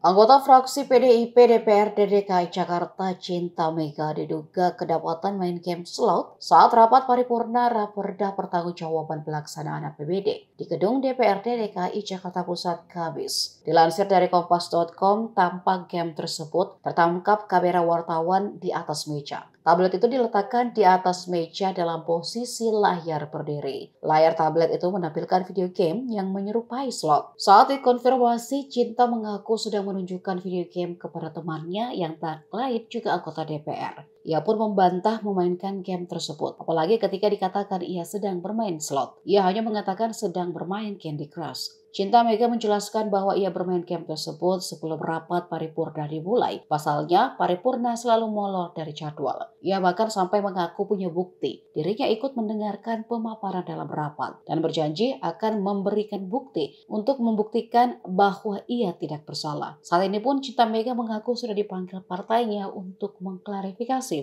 Anggota fraksi PDIP DPRD DKI Jakarta Cinta Mega diduga kedapatan main game slot saat rapat paripurna Raperda Pertanggungjawaban Pelaksanaan APBD di gedung DPRD DKI Jakarta Pusat Kamis. Dilansir dari kompas.com, tampak game tersebut tertangkap kamera wartawan di atas meja. Tablet itu diletakkan di atas meja dalam posisi layar berdiri. Layar tablet itu menampilkan video game yang menyerupai slot. Saat dikonfirmasi, Cinta mengaku sudah menunjukkan video game kepada temannya yang tak lain juga anggota DPR. Ia pun membantah memainkan game tersebut, apalagi ketika dikatakan ia sedang bermain slot. Ia hanya mengatakan sedang bermain Candy Crush. Cinta Mega menjelaskan bahwa ia bermain game tersebut sebelum rapat paripurna dimulai. Pasalnya, paripurna selalu molor dari jadwal. Ia bahkan sampai mengaku punya bukti. Dirinya ikut mendengarkan pemaparan dalam rapat dan berjanji akan memberikan bukti untuk membuktikan bahwa ia tidak bersalah. Saat ini pun Cinta Mega mengaku sudah dipanggil partainya untuk mengklarifikasi